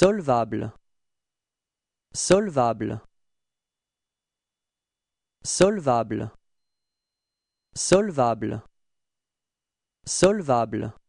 solvable solvable solvable solvable solvable